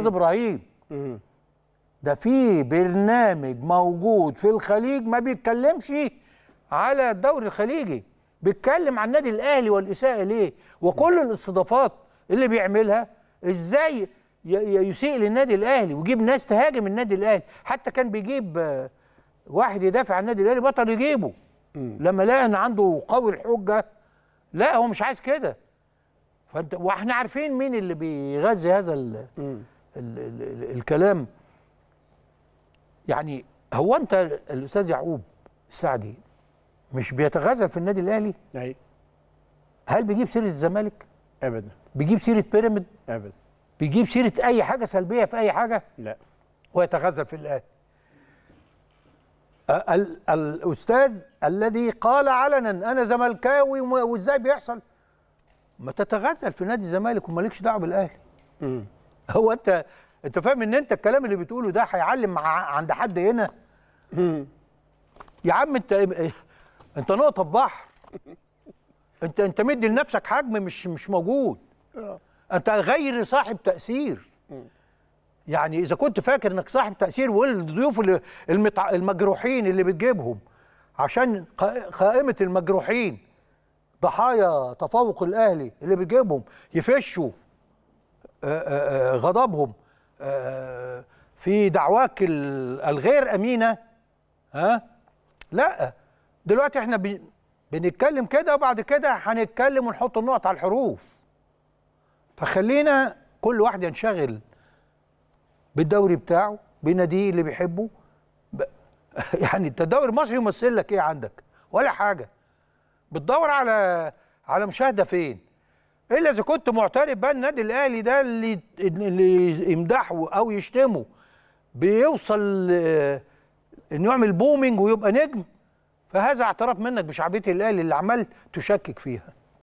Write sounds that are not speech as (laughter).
استاذ ابراهيم ده في برنامج موجود في الخليج ما بيتكلمش على الدوري الخليجي بيتكلم عن النادي الاهلي والاساءه ليه وكل الاستضافات اللي بيعملها ازاي يسيء للنادي الاهلي ويجيب ناس تهاجم النادي الاهلي حتى كان بيجيب آه، واحد يدافع عن النادي الاهلي بطل يجيبه لما لقى ان عنده قوي الحجه لا هو مش عايز كده فانت واحنا عارفين مين اللي بيغذي هذا الكلام يعني هو انت الاستاذ يعقوب السعدي مش بيتغزل في النادي الاهلي؟ ايوه هل بيجيب سيره الزمالك؟ ابدا بيجيب سيره بيراميد؟ ابدا بيجيب سيره اي حاجه سلبيه في اي حاجه؟ لا ويتغزل في الاهلي الاستاذ الذي قال علنا انا زملكاوي وازاي بيحصل ما تتغزل في نادي الزمالك ومالكش دعوه بالاهلي هو انت انت فاهم ان انت الكلام اللي بتقوله ده هيعلم عند حد هنا يا عم انت انت نقطه بحر انت انت مدي لنفسك حجم مش مش موجود آه. انت غير صاحب تاثير يعني اذا كنت فاكر انك صاحب تاثير والضيوف المتع... المجروحين اللي بتجيبهم عشان قائمه المجروحين ضحايا تفوق الاهلي اللي بتجيبهم يفشوا آه، آه، آه، غضبهم في دعواك الغير امينه ها لا دلوقتي احنا بنتكلم كده وبعد كده هنتكلم ونحط النقط على الحروف فخلينا كل واحد ينشغل بالدوري بتاعه بناديه اللي بيحبه ب... (laughs) يعني انت الدوري المصري يمثل لك ايه عندك ولا حاجه بتدور على على مشاهده فين الا اذا كنت معترف بقى النادي الاهلي ده اللي اللي يمدحه او يشتمه بيوصل آه، انه يعمل بومينج ويبقى نجم فهذا اعتراف منك بشعبيه الاهلي اللي عمال تشكك فيها